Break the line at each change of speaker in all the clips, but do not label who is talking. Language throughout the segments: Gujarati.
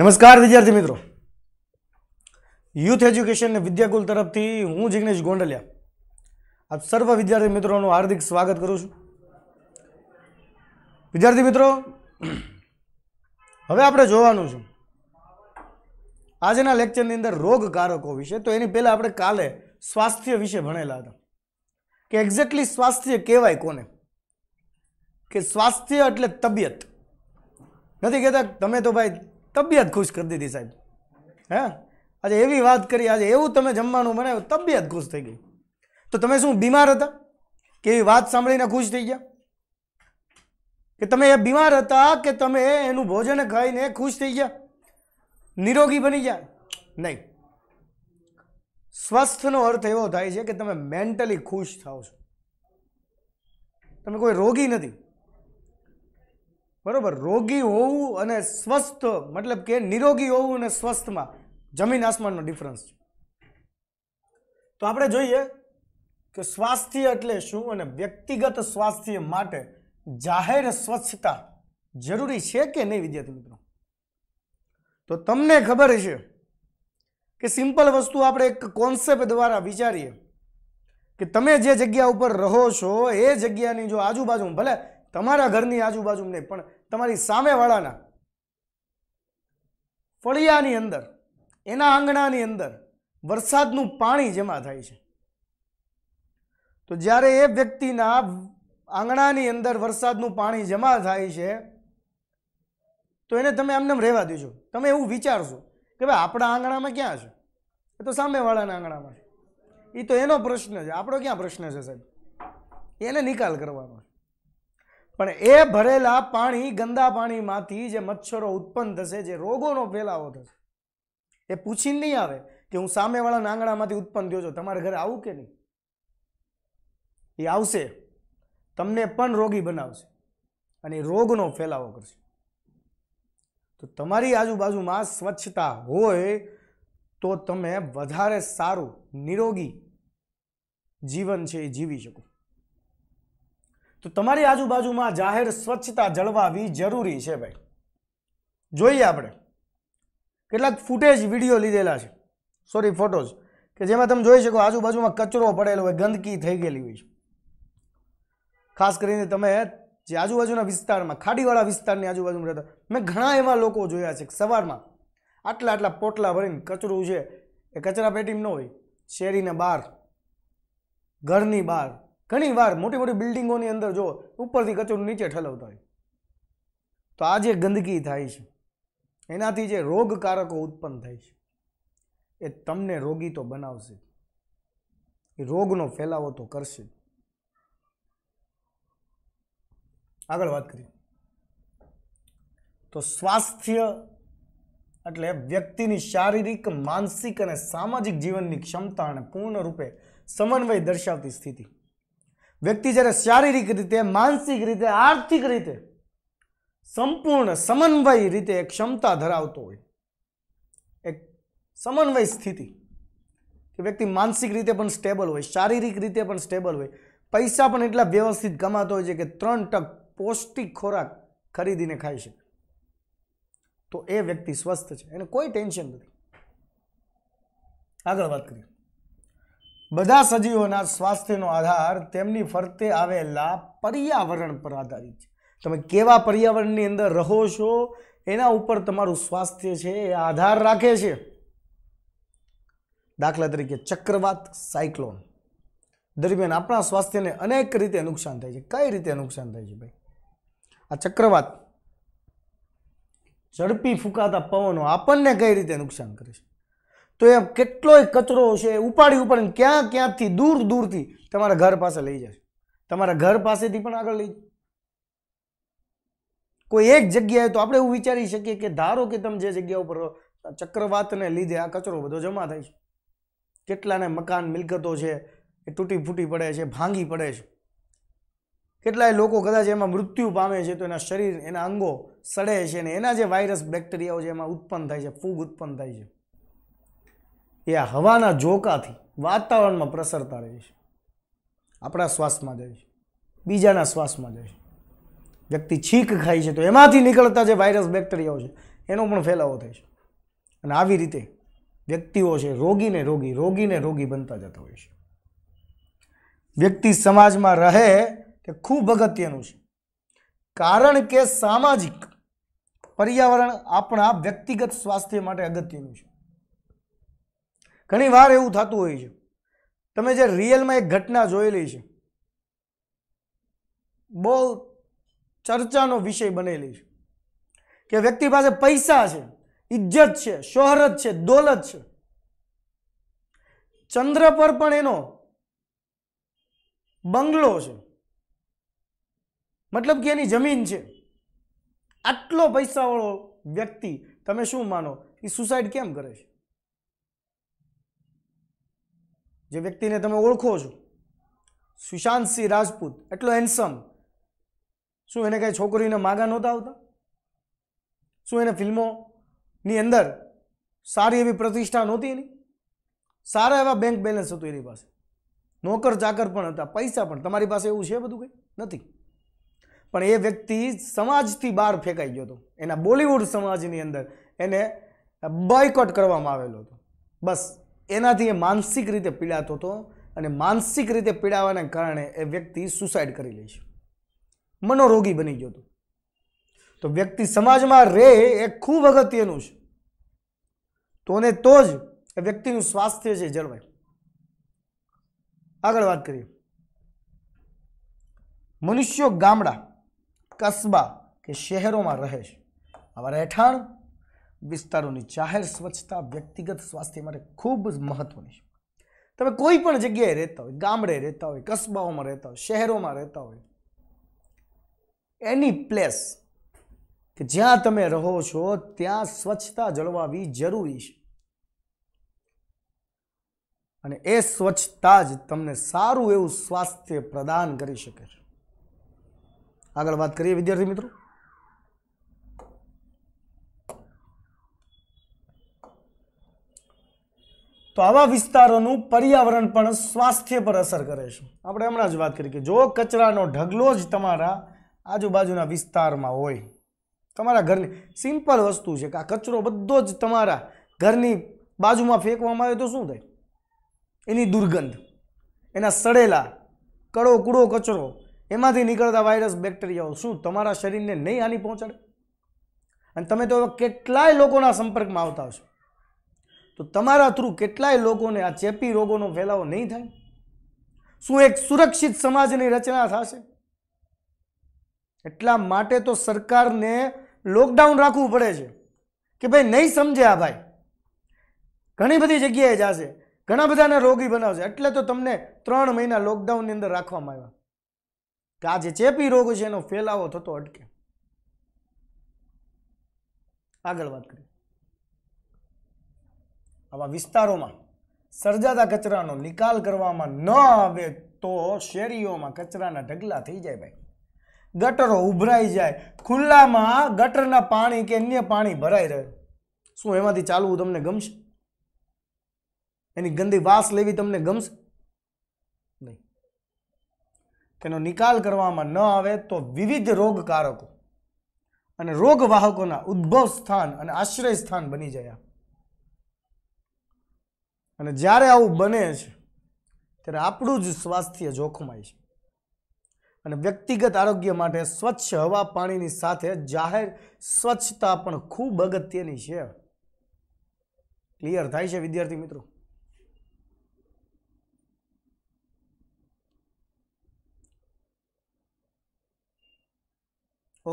નમસ્કાર વિદ્યાર્થી મિત્રો યુથ એજ્યુકેશન ને વિદ્યાકુલ તરફથી હું જિગ્નેશ ગોંડલિયા આપ સર્વ વિદ્યાર્થી મિત્રોનું હાર્દિક સ્વાગત કરું છું વિદ્યાર્થી મિત્રો હવે આપણે જોવાનું છે આજના લેક્ચરની અંદર રોગકારકો વિશે તો એની પહેલાં આપણે કાલે સ્વાસ્થ્ય વિશે ભણેલા હતા કે એક્ઝેક્ટલી સ્વાસ્થ્ય કહેવાય કોને કે સ્વાસ્થ્ય એટલે તબિયત નથી કહેતા તમે તો ભાઈ તબિયત ખુશ કરી દીધી સાહેબ હે આજે એવી વાત કરી આજે એવું તમે જમવાનું બનાવ્યું તબિયત ખુશ થઈ ગઈ તો તમે શું બીમાર હતા કે એવી વાત સાંભળીને ખુશ થઈ ગયા કે તમે એ બીમાર હતા કે તમે એનું ભોજન ખાઈને ખુશ થઈ ગયા નિરોગી બની ગયા નહીં સ્વસ્થનો અર્થ એવો થાય છે કે તમે મેન્ટલી ખુશ થાવ છો તમે કોઈ રોગી નથી બરાબર રોગી હોવું અને સ્વસ્થ મતલબ કે નિરોગી હોવું અને સ્વસ્થમાં જમીન આસમાનનો ડિફરન્સ છે તો આપણે જોઈએ કે સ્વાસ્થ્ય એટલે શું અને વ્યક્તિગત સ્વાસ્થ્ય માટે જાહેર સ્વચ્છતા જરૂરી છે કે નહીં વિદ્યાર્થી મિત્રો તો તમને ખબર છે કે સિમ્પલ વસ્તુ આપણે એક કોન્સેપ્ટ દ્વારા વિચારીએ કે તમે જે જગ્યા ઉપર રહો છો એ જગ્યાની જો આજુબાજુ ભલે તમારા ઘરની આજુબાજુ નહીં પણ તમારી સામેવાળાના ફળિયાની અંદર એના આંગણાની અંદર વરસાદનું પાણી જમા થાય છે તો જ્યારે એ વ્યક્તિના આંગણાની અંદર વરસાદનું પાણી જમા થાય છે તો એને તમે એમને રહેવા દેજો તમે એવું વિચારશો કે ભાઈ આપણા આંગણામાં ક્યાં છે એ તો સામેવાળાના આંગણામાં છે એ તો એનો પ્રશ્ન છે આપણો ક્યાં પ્રશ્ન છે સાહેબ એને નિકાલ કરવાનો છે પણ એ ભરેલા પાણી ગંદા પાણીમાંથી જે મચ્છરો ઉત્પન્ન થશે જે રોગોનો ફેલાવો થશે એ પૂછીને નહીં આવે કે હું સામેવાળાના આંગણામાંથી ઉત્પન્ન થયો છો તમારે ઘરે આવું કે નહીં એ આવશે તમને પણ રોગી બનાવશે અને રોગનો ફેલાવો કરશે તો તમારી આજુબાજુમાં સ્વચ્છતા હોય તો તમે વધારે સારું નિરોગી જીવન છે એ જીવી શકો તો તમારી આજુબાજુમાં જાહેર સ્વચ્છતા જળવાવી જરૂરી છે ભાઈ જોઈએ આપણે કેટલાક ફૂટેજ વિડીયો લીધેલા છે સોરી ફોટોઝ કે જેમાં તમે જોઈ શકો આજુબાજુમાં કચરો પડેલો હોય ગંદકી થઈ ગયેલી હોય છે ખાસ કરીને તમે જે આજુબાજુના વિસ્તારમાં ખાડીવાળા વિસ્તારની આજુબાજુમાં રહેતા મેં ઘણા એવા લોકો જોયા છે સવારમાં આટલા આટલા પોટલા ભરીને કચરું છે એ કચરા પેટીમાં ન હોય શેરીને બહાર ઘરની બહાર ઘણીવાર મોટી મોટી બિલ્ડિંગોની અંદર જો ઉપરથી કચરો નીચે ઠલવતા હોય તો આ જે ગંદકી થાય છે એનાથી જે રોગકારકો ઉત્પન્ન થાય છે એ તમને રોગી તો બનાવશે એ રોગનો ફેલાવો તો કરશે આગળ વાત કરીએ તો સ્વાસ્થ્ય એટલે વ્યક્તિની શારીરિક માનસિક અને સામાજિક જીવનની ક્ષમતા અને પૂર્ણ રૂપે સમન્વય દર્શાવતી સ્થિતિ વ્યક્તિ જ્યારે શારીરિક રીતે માનસિક રીતે આર્થિક રીતે સંપૂર્ણ સમન્વય રીતે એક ક્ષમતા ધરાવતો હોય એક સમન્વય સ્થિતિ કે વ્યક્તિ માનસિક રીતે પણ સ્ટેબલ હોય શારીરિક રીતે પણ સ્ટેબલ હોય પૈસા પણ એટલા વ્યવસ્થિત કમાતો હોય છે કે ત્રણ ટક પૌષ્ટિક ખોરાક ખરીદીને ખાઈ શકે તો એ વ્યક્તિ સ્વસ્થ છે એને કોઈ ટેન્શન નથી આગળ વાત કરીએ બધા સજીવોના સ્વાસ્થ્યનો આધાર તેમની ફરતે આવેલા પર્યાવરણ પર આધારિત છે તમે કેવા પર્યાવરણની અંદર રહો છો એના ઉપર તમારું સ્વાસ્થ્ય છે એ આધાર રાખે છે દાખલા તરીકે ચક્રવાત સાયક્લોન દરમિયાન આપણા સ્વાસ્થ્યને અનેક રીતે નુકસાન થાય છે કઈ રીતે નુકસાન થાય છે ભાઈ આ ચક્રવાત ઝડપી ફૂંકાતા પવનો આપણને કઈ રીતે નુકસાન કરે છે તો એ કેટલોય કચરો છે ઉપાડી ઉપાડીને ક્યાં ક્યાંથી દૂર દૂરથી તમારા ઘર પાસે લઈ જશે તમારા ઘર પાસેથી પણ આગળ લઈ કોઈ એક જગ્યાએ તો આપણે એવું વિચારી શકીએ કે ધારો કે તમે જે જગ્યા ઉપર ચક્રવાતને લીધે આ કચરો બધો જમા થાય છે કેટલાને મકાન મિલકતો છે એ તૂટી ફૂટી પડે છે ભાંગી પડે છે કેટલાય લોકો કદાચ એમાં મૃત્યુ પામે છે તો એના શરીર એના અંગો સડે છે અને એના જે વાયરસ બેક્ટેરિયાઓ છે એમાં ઉત્પન્ન થાય છે ફૂગ ઉત્પન્ન થાય છે એ હવાના ઝોકાથી વાતાવરણમાં પ્રસરતા રહે છે આપણા શ્વાસમાં જાય છે બીજાના શ્વાસમાં જાય છે વ્યક્તિ છીક ખાય છે તો એમાંથી નીકળતા જે વાયરસ બેક્ટેરિયાઓ છે એનો પણ ફેલાવો થાય છે અને આવી રીતે વ્યક્તિઓ છે રોગીને રોગી રોગીને રોગી બનતા જતા હોય છે વ્યક્તિ સમાજમાં રહે તે ખૂબ અગત્યનું છે કારણ કે સામાજિક પર્યાવરણ આપણા વ્યક્તિગત સ્વાસ્થ્ય માટે અગત્યનું છે ઘણી વાર એવું થતું હોય છે તમે જે રિયલમાં એક ઘટના જોયેલી છે બહુ ચર્ચાનો વિષય બનેલી છે કે વ્યક્તિ પાસે પૈસા છે ઇજ્જત છે શોહરત છે દોલત છે ચંદ્ર પર પણ એનો બંગલો છે મતલબ કે એની જમીન છે આટલો પૈસાવાળો વ્યક્તિ તમે શું માનો એ સુસાઇડ કેમ કરે છે જે વ્યક્તિને તમે ઓળખો છો સુશાંત સિંહ રાજપૂત એટલો હેન્સમ શું એને કાંઈ છોકરીઓને માગા નહોતા આવતા શું એને ફિલ્મોની અંદર સારી એવી પ્રતિષ્ઠા નહોતી એની સારા એવા બેંક બેલેન્સ હતું એની પાસે નોકર ચાકર પણ હતા પૈસા પણ તમારી પાસે એવું છે બધું કંઈ નથી પણ એ વ્યક્તિ સમાજથી બહાર ફેંકાઈ ગયો હતો એના બોલિવૂડ સમાજની અંદર એને બોયકોટ કરવામાં આવેલો હતો બસ એનાથી એ માનસિક રીતે પીડાતો હતો અને માનસિક રીતે પીડાવાને કારણે એ વ્યક્તિ સુસાઇડ કરી લે છે મનોરોગી બની ગયો હતો તો વ્યક્તિ સમાજમાં રહે એ ખૂબ અગત્યનું છે તો ને તો જ એ વ્યક્તિનું સ્વાસ્થ્ય છે જળવાય આગળ વાત કરીએ મનુષ્યો ગામડા કસ્બા કે શહેરોમાં રહે છે આવા રહેઠાણ વિસ્તારોની જાહેર સ્વચ્છતા વ્યક્તિગત સ્વાસ્થ્ય માટે ખૂબ જ મહત્ત્વની છે તમે કોઈ પણ જગ્યાએ રહેતા હોય ગામડે રહેતા હોય કસ્બાઓમાં રહેતા હોય શહેરોમાં રહેતા હોય એની પ્લેસ કે જ્યાં તમે રહો છો ત્યાં સ્વચ્છતા જળવાવી જરૂરી છે અને એ સ્વચ્છતા જ તમને સારું એવું સ્વાસ્થ્ય પ્રદાન કરી શકે છે આગળ વાત કરીએ વિદ્યાર્થી મિત્રો તો આવા વિસ્તારોનું પર્યાવરણ પણ સ્વાસ્થ્ય પર અસર કરે છે આપણે હમણાં જ વાત કરી કે જો કચરાનો ઢગલો જ તમારા આજુબાજુના વિસ્તારમાં હોય તમારા ઘરની સિમ્પલ વસ્તુ છે કે આ કચરો બધો જ તમારા ઘરની બાજુમાં ફેંકવામાં આવે તો શું થાય એની દુર્ગંધ એના સડેલા કડો કૂડો કચરો એમાંથી નીકળતા વાયરસ બેક્ટેરિયાઓ શું તમારા શરીરને નહીં હાનિ પહોંચાડે અને તમે તો કેટલાય લોકોના સંપર્કમાં આવતા હશો તો તમારા થ્રુ કેટલાય લોકોને આ ચેપી રોગોનો ફેલાવો નહીં થાય શું એક સુરક્ષિત સમાજની રચના થશે એટલા માટે તો સરકારને લોકડાઉન રાખવું પડે છે કે ભાઈ નહીં સમજે આ ભાઈ ઘણી બધી જગ્યાએ જશે ઘણા બધાને રોગી બનાવશે એટલે તો તમને ત્રણ મહિના લોકડાઉનની અંદર રાખવામાં આવ્યા કે આ જે ચેપી રોગ છે એનો ફેલાવો થતો અટકે આગળ વાત કરીએ આવા વિસ્તારોમાં સર્જાતા કચરાનો નિકાલ કરવામાં ન આવે તો શેરીઓમાં કચરાના ઢગલા થઈ જાય ભાઈ ગટરો ઉભરાઈ જાય ખુલ્લામાં ગટરના પાણી કે અન્ય પાણી ભરાઈ રહે શું એમાંથી ચાલવું તમને ગમશે એની ગંદી વાસ લેવી તમને ગમશે નહીં તેનો નિકાલ કરવામાં ન આવે તો વિવિધ રોગકારકો અને રોગવાહકોના ઉદ્ભવ સ્થાન અને આશ્રય સ્થાન બની જાય અને જ્યારે આવું બને છે ત્યારે આપણું જ સ્વાસ્થ્ય જોખમાય છે અને વ્યક્તિગત આરોગ્ય માટે સ્વચ્છ હવા પાણીની સાથે જાહેર સ્વચ્છતા પણ ખૂબ અગત્યની છે ક્લિયર થાય છે વિદ્યાર્થી મિત્રો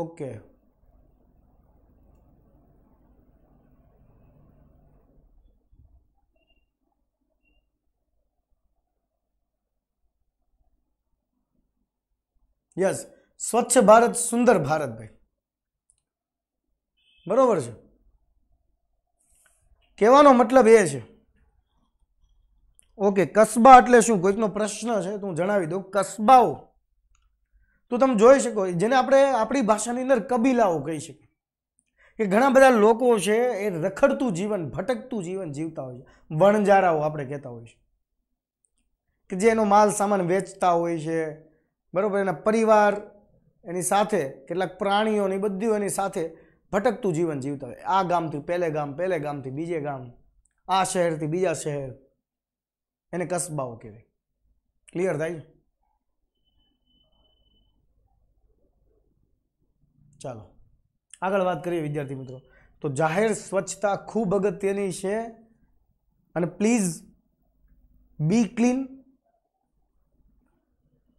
ઓકે યસ સ્વચ્છ ભારત સુંદર ભારત ભાઈ બરોબર છે કહેવાનો મતલબ એ છે ઓકે કસબા એટલે શું કોઈકનો પ્રશ્ન છે તો હું જણાવી દઉં કસ્બાઓ તો તમે જોઈ શકો જેને આપણે આપણી ભાષાની અંદર કબીલાઓ કહી શકીએ કે ઘણા બધા લોકો છે એ રખડતું જીવન ભટકતું જીવન જીવતા હોય છે વણજારાઓ આપણે કહેતા હોય છે કે જે એનો માલ સામાન વેચતા હોય છે બરાબર એના પરિવાર એની સાથે કેટલાક પ્રાણીઓની બધું એની સાથે ભટકતું જીવન જીવતા હોય આ ગામથી પહેલે ગામ પહેલે ગામથી બીજે ગામ આ શહેરથી બીજા શહેર એને કસબાઓ કહેવાય ક્લિયર થાય ચાલો આગળ વાત કરીએ વિદ્યાર્થી મિત્રો તો જાહેર સ્વચ્છતા ખૂબ અગત્યની છે અને પ્લીઝ બી ક્લીન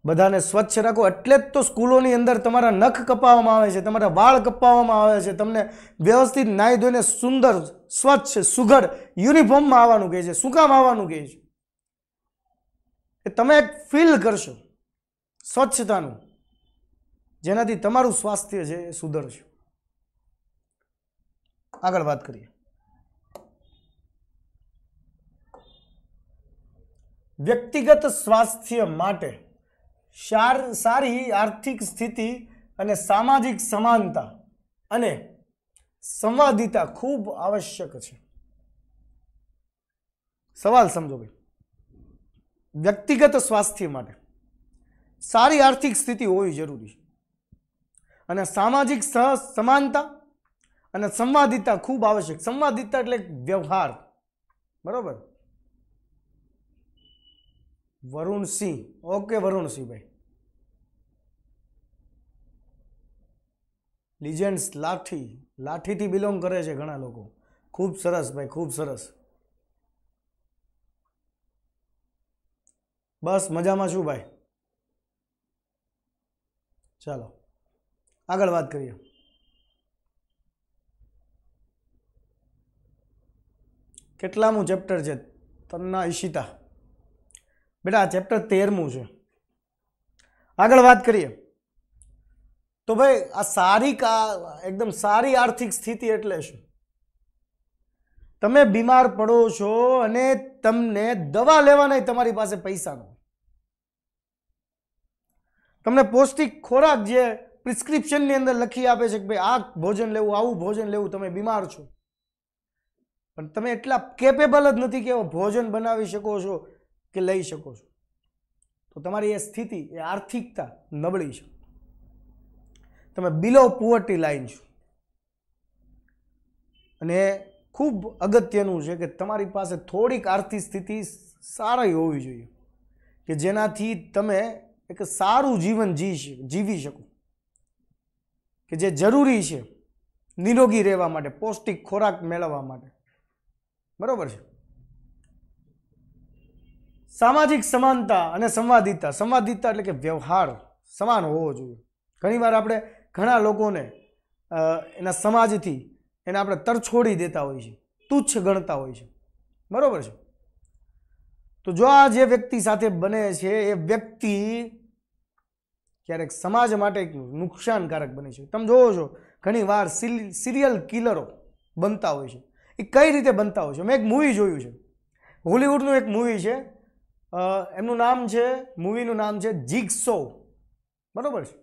બધાને સ્વચ્છ રાખો એટલે જ તો સ્કૂલોની અંદર તમારા નખ કપાવવામાં આવે છે તમારા વાળ કપાવવામાં આવે છે તમને વ્યવસ્થિત નાહી ધોઈને સુંદર સ્વચ્છ સુઘડ યુનિફોર્મમાં આવવાનું કહે છે શું કામ આવવાનું કહે છે એ તમે એક ફીલ કરશો સ્વચ્છતાનું જેનાથી તમારું સ્વાસ્થ્ય છે એ સુધરશે આગળ વાત કરીએ વ્યક્તિગત સ્વાસ્થ્ય માટે સારી આર્થિક સ્થિતિ અને સામાજિક સમાનતા અને સંવાદિતા ખૂબ આવશ્યક છે સવાલ સમજો ભાઈ વ્યક્તિગત સ્વાસ્થ્ય માટે સારી આર્થિક સ્થિતિ હોવી જરૂરી છે અને સામાજિક સહ સમાનતા અને સંવાદિતા ખૂબ આવશ્યક સંવાદિતા એટલે વ્યવહાર બરાબર વરુણસિંહ ઓકે વરુણસિંહભાઈ લિજન્ડ્સ લાઠી લાઠીથી બિલોંગ કરે છે ઘણા લોકો ખૂબ સરસ ભાઈ ખૂબ સરસ બસ મજામાં છું ભાઈ ચાલો આગળ વાત કરીએ કેટલામું ચેપ્ટર છે તન્ના ઈશિતા બેટા આ ચેપ્ટર તેરમું છે આગળ વાત કરીએ તો ભાઈ આ સારી કા એકદમ સારી આર્થિક સ્થિતિ એટલે શું તમે બીમાર પડો છો અને તમને દવા લેવા તમારી પાસે પૈસા નો તમને પૌષ્ટિક ખોરાક જે પ્રિસ્ક્રિપ્શનની અંદર લખી આપે છે કે ભાઈ આ ભોજન લેવું આવું ભોજન લેવું તમે બીમાર છો પણ તમે એટલા કેપેબલ જ નથી કે ભોજન બનાવી શકો છો કે લઈ શકો છો તો તમારી એ સ્થિતિ એ આર્થિકતા નબળી છે તમે બિલો પુવર્ટી લાઈન છો અને ખૂબ અગત્યનું છે કે તમારી પાસે થોડીક આર્થિક સ્થિતિ સારી હોવી જોઈએ કે જેનાથી તમે એક સારું જીવન જી જીવી શકો કે જે જરૂરી છે નિરોગી રહેવા માટે પૌષ્ટિક ખોરાક મેળવવા માટે બરાબર છે સામાજિક સમાનતા અને સંવાદિતા સંવાદિતા એટલે કે વ્યવહાર સમાન હોવો જોઈએ ઘણીવાર આપણે ઘણા લોકોને એના સમાજથી એને આપણે તરછોડી દેતા હોઈએ છીએ તુચ્છ ગણતા હોય છે બરાબર છે તો જો આ જે વ્યક્તિ સાથે બને છે એ વ્યક્તિ ક્યારેક સમાજ માટે એક નુકસાનકારક બને છે તમે જોવો છો ઘણીવાર સિરિયલ કિલરો બનતા હોય છે એ કઈ રીતે બનતા હોય છે મેં એક મૂવી જોયું છે હોલિવૂડનું એક મૂવી છે એમનું નામ છે મૂવીનું નામ છે જીગસો બરાબર છે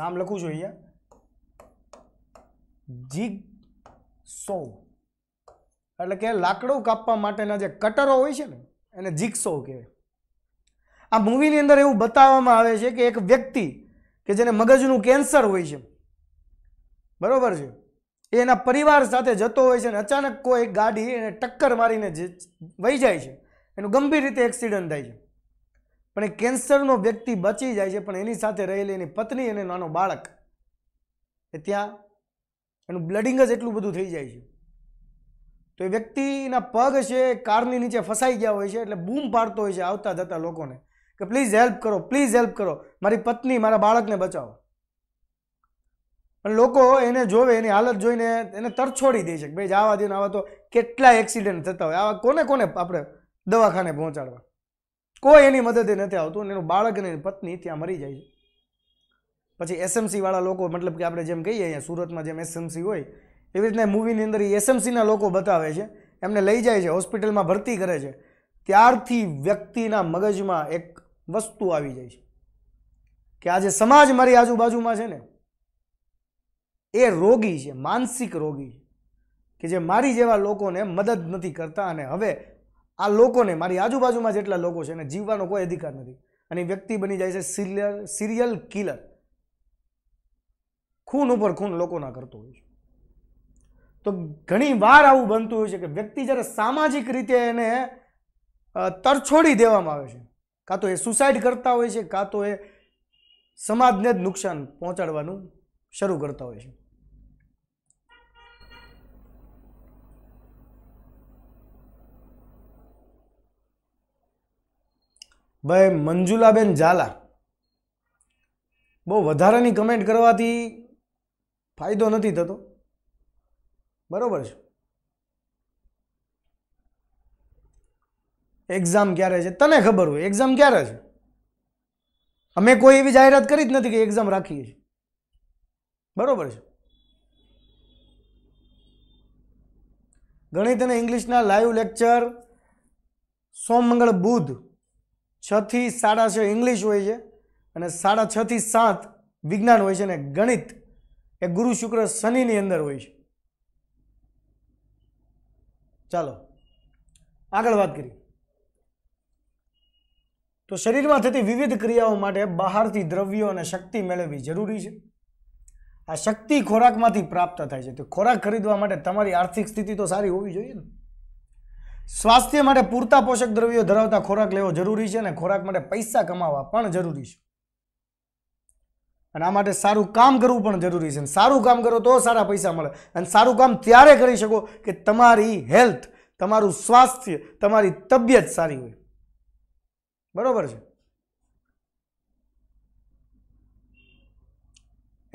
નામ લખું છું અહીંયા જીગ સો એટલે કે લાકડું કાપવા માટેના જે કટરો હોય છે ને એને જીગસો કહેવાય આ મૂવીની અંદર એવું બતાવવામાં આવે છે કે એક વ્યક્તિ કે જેને મગજનું કેન્સર હોય છે બરાબર છે એ એના પરિવાર સાથે જતો હોય છે અને અચાનક કોઈ ગાડી એને ટક્કર મારીને વહી જાય છે એનું ગંભીર રીતે એક્સિડન્ટ થાય છે પણ એ કેન્સરનો વ્યક્તિ બચી જાય છે પણ એની સાથે રહેલી એની પત્ની અને નાનો બાળક એ ત્યાં એનું બ્લડિંગ જ એટલું બધું થઈ જાય છે તો એ વ્યક્તિના પગ છે કારની નીચે ફસાઈ ગયા હોય છે એટલે બૂમ પાડતો હોય છે આવતા જતા લોકોને કે પ્લીઝ હેલ્પ કરો પ્લીઝ હેલ્પ કરો મારી પત્ની મારા બાળકને બચાવો પણ લોકો એને જોવે એની હાલત જોઈને એને તરછોડી દે છે કે ભાઈ જવા દે આવા તો કેટલા એક્સિડન્ટ થતા હોય આવા કોને કોને આપણે દવાખાને પહોંચાડવા કોઈ એની મદદે નથી આવતું અને એનું બાળક અને એની પત્ની ત્યાં મરી જાય છે પછી એસએમસીવાળા લોકો મતલબ કે આપણે જેમ કહીએ અહીંયા સુરતમાં જેમ એસએમસી હોય એવી રીતના મૂવીની અંદર એ એસએમસીના લોકો બતાવે છે એમને લઈ જાય છે હોસ્પિટલમાં ભરતી કરે છે ત્યારથી વ્યક્તિના મગજમાં એક વસ્તુ આવી જાય છે કે આજે સમાજ મારી આજુબાજુમાં છે ને એ રોગી છે માનસિક રોગી કે જે મારી જેવા લોકોને મદદ નથી કરતા અને હવે આ લોકોને મારી આજુબાજુમાં જેટલા લોકો છે એને જીવવાનો કોઈ અધિકાર નથી અને વ્યક્તિ બની જાય છે સિરિયલ સિરિયલ કિલર ખૂન ઉપર ખૂન લોકોના કરતો હોય છે તો ઘણી વાર આવું બનતું હોય છે કે વ્યક્તિ જ્યારે સામાજિક રીતે એને તરછોડી દેવામાં આવે છે કાં તો એ સુસાઇડ કરતા હોય છે કાં તો એ સમાજને જ નુકસાન પહોંચાડવાનું શરૂ કરતા હોય છે ભાઈ મંજુલાબેન ઝાલા બહુ વધારાની કમેન્ટ કરવાથી ફાયદો નથી થતો બરાબર છે એક્ઝામ ક્યારે છે તને ખબર હોય એક્ઝામ ક્યારે છે અમે કોઈ એવી જાહેરાત કરી જ નથી કે એક્ઝામ રાખીએ છીએ બરાબર છે ગણિત અને ઇંગ્લિશના લાઈવ લેક્ચર સોમ મંગળ બુધ છથી સાડા છ ઇંગ્લિશ હોય છે અને સાડા છથી સાત વિજ્ઞાન હોય છે અને ગણિત એ ગુરુ શુક્ર શનિની અંદર હોય છે ચાલો આગળ વાત કરી તો શરીરમાં થતી વિવિધ ક્રિયાઓ માટે બહારથી દ્રવ્યો અને શક્તિ મેળવવી જરૂરી છે આ શક્તિ ખોરાકમાંથી પ્રાપ્ત થાય છે તો ખોરાક ખરીદવા માટે તમારી આર્થિક સ્થિતિ તો સારી હોવી જોઈએ ને સ્વાસ્થ્ય માટે પૂરતા પોષક દ્રવ્યો ધરાવતા ખોરાક લેવો જરૂરી છે અને ખોરાક માટે પૈસા કમાવા પણ જરૂરી છે અને આ માટે સારું કામ કરવું પણ જરૂરી છે અને સારું કામ કરો તો સારા પૈસા મળે અને સારું કામ ત્યારે કરી શકો કે તમારી હેલ્થ તમારું સ્વાસ્થ્ય તમારી તબિયત સારી હોય બરોબર છે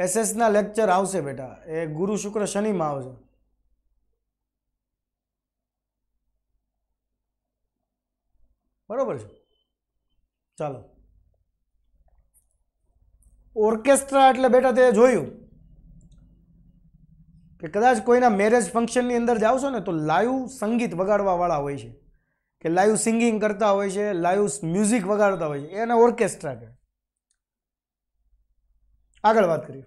એસએસના લેક્ચર આવશે બેટા એ ગુરુ શુક્ર શનિમાં આવશે બરાબર છે ચાલો ઓર્કેસ્ટ્રા એટલે બેટા તે જોયું કે કદાચ કોઈના મેરેજ ફંક્શનની અંદર જાઓ છો ને તો લાઈવ સંગીત વગાડવાવાળા હોય છે કે લાઈવ સિંગિંગ કરતા હોય છે લાઈવ મ્યુઝિક વગાડતા હોય છે એને ઓર્કેસ્ટ્રા કહે આગળ વાત કરીએ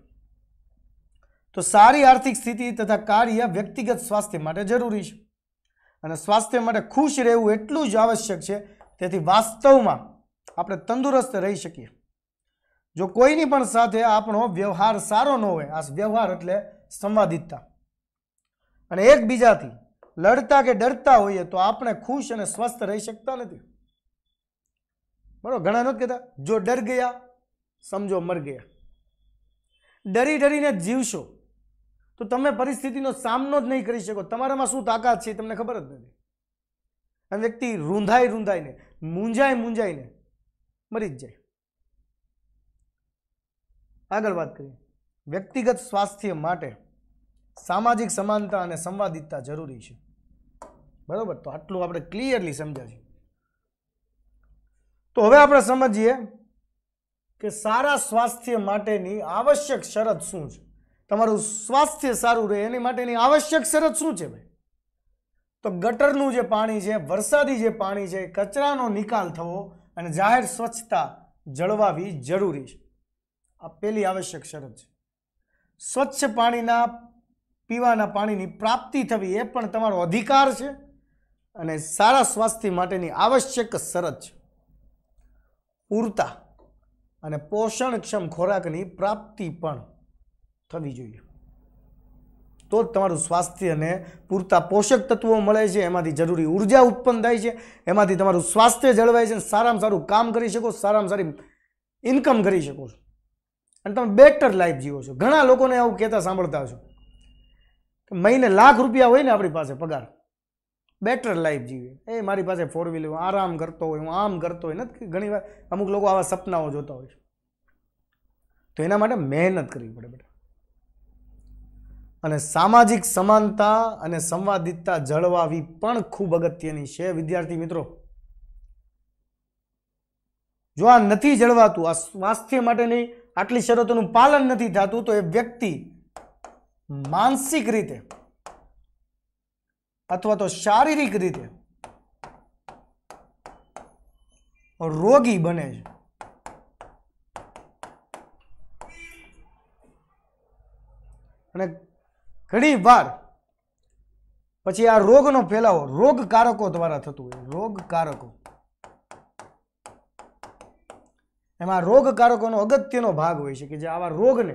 તો સારી આર્થિક સ્થિતિ તથા કાર્ય વ્યક્તિગત સ્વાસ્થ્ય માટે જરૂરી છે અને સ્વાસ્થ્ય માટે ખુશ રહેવું એટલું જ આવશ્યક છે તેથી વાસ્તવમાં આપણે તંદુરસ્ત રહી શકીએ જો કોઈની પણ સાથે આપણો વ્યવહાર સારો ન હોય આ વ્યવહાર એટલે સંવાદિતતા અને એકબીજાથી લડતા કે ડરતા હોઈએ તો આપણે ખુશ અને સ્વસ્થ રહી શકતા નથી બરાબર ઘણા નથી કહેતા જો ડર ગયા સમજો મર ગયા ડરી ડરીને જીવશો તો તમે પરિસ્થિતિનો સામનો જ નહીં કરી શકો તમારામાં શું તાકાત છે તમને ખબર જ નથી અને વ્યક્તિ રૂંધાઈ રૂંધાઈને મૂંઝાઈ મૂંઝાઈને મરી જ જાય આગળ વાત કરીએ વ્યક્તિગત સ્વાસ્થ્ય માટે સામાજિક સમાનતા અને સંવાદિતતા જરૂરી છે બરાબર તો આટલું આપણે ક્લિયરલી સમજાશે તો હવે આપણે સમજીએ કે સારા સ્વાસ્થ્ય માટેની આવશ્યક શરત શું છે તમારું સ્વાસ્થ્ય સારું રહે એની માટેની આવશ્યક શરત શું છે ભાઈ તો ગટરનું જે પાણી છે વરસાદી જે પાણી છે કચરાનો નિકાલ થવો અને જાહેર સ્વચ્છતા જળવાવી જરૂરી છે આ પહેલી આવશ્યક શરત છે સ્વચ્છ પાણીના પીવાના પાણીની પ્રાપ્તિ થવી એ પણ તમારો અધિકાર છે અને સારા સ્વાસ્થ્ય માટેની આવશ્યક શરત છે પૂરતા અને પોષણક્ષમ ખોરાકની પ્રાપ્તિ પણ થવી જોઈએ તો જ તમારું સ્વાસ્થ્યને પૂરતા પોષક તત્વો મળે છે એમાંથી જરૂરી ઉર્જા ઉત્પન્ન થાય છે એમાંથી તમારું સ્વાસ્થ્ય જળવાય છે સારામાં સારું કામ કરી શકો સારામાં સારી ઇન્કમ કરી શકો છો અને તમે બેટર લાઈફ જીવો છો ઘણા લોકોને આવું કહેતા સાંભળતા છો કે મહિને લાખ રૂપિયા હોય ને આપણી પાસે પગાર બેટર લાઈફ જીવે એ મારી પાસે ફોર વ્હીલર હું આરામ કરતો હોય હું આમ કરતો હોય નથી ઘણી વાર અમુક લોકો આવા સપનાઓ જોતા હોય છે તો એના માટે મહેનત કરવી પડે બેટા અને સામાજિક સમાનતા અને સંવાદિતતા જળવાવી પણ ખૂબ અગત્યની છે વિદ્યાર્થી મિત્રો જો આ નથી જળવાતું આ સ્વાસ્થ્ય માટેની આટલી શરતોનું પાલન નથી થતું તો એ વ્યક્તિ માનસિક રીતે અથવા તો શારીરિક રીતે રોગી બને છે અને ઘણી વાર પછી આ રોગનો ફેલાવો રોગકારકો દ્વારા થતું હોય રોગકારકો એમાં રોગકારકોનો અગત્યનો ભાગ હોય છે કે જે આવા રોગને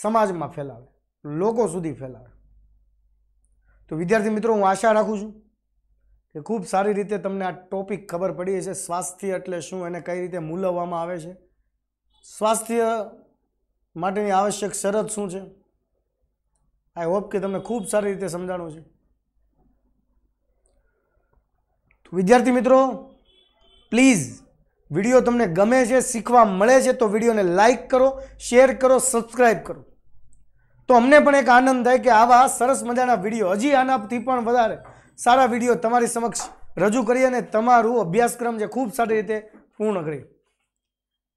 સમાજમાં ફેલાવે લોકો સુધી ફેલાવે તો વિદ્યાર્થી મિત્રો હું આશા રાખું છું કે ખૂબ સારી રીતે તમને આ ટોપિક ખબર પડી છે સ્વાસ્થ્ય એટલે શું એને કઈ રીતે મૂલવવામાં આવે છે સ્વાસ્થ્ય માટેની આવશ્યક શરત શું છે આઈ હોપ કે તમને ખૂબ સારી રીતે સમજાણું છે તો વિદ્યાર્થી મિત્રો પ્લીઝ વિડીયો તમને ગમે છે શીખવા મળે છે તો વિડીયોને લાઇક કરો શેર કરો સબસ્ક્રાઈબ કરો તો અમને પણ એક આનંદ થાય કે આવા સરસ મજાના વિડીયો હજી આનાથી પણ વધારે સારા વિડીયો તમારી સમક્ષ રજૂ કરી અને તમારું અભ્યાસક્રમ જે ખૂબ સારી રીતે પૂર્ણ કરી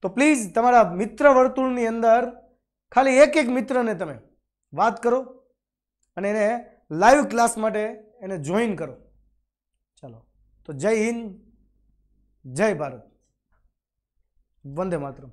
તો પ્લીઝ તમારા મિત્ર વર્તુળની અંદર ખાલી એક એક મિત્રને તમે વાત કરો અને એને લાઈવ ક્લાસ માટે એને જોઈન કરો ચાલો તો જય હિન્દ જય ભારત વંદે માતરમ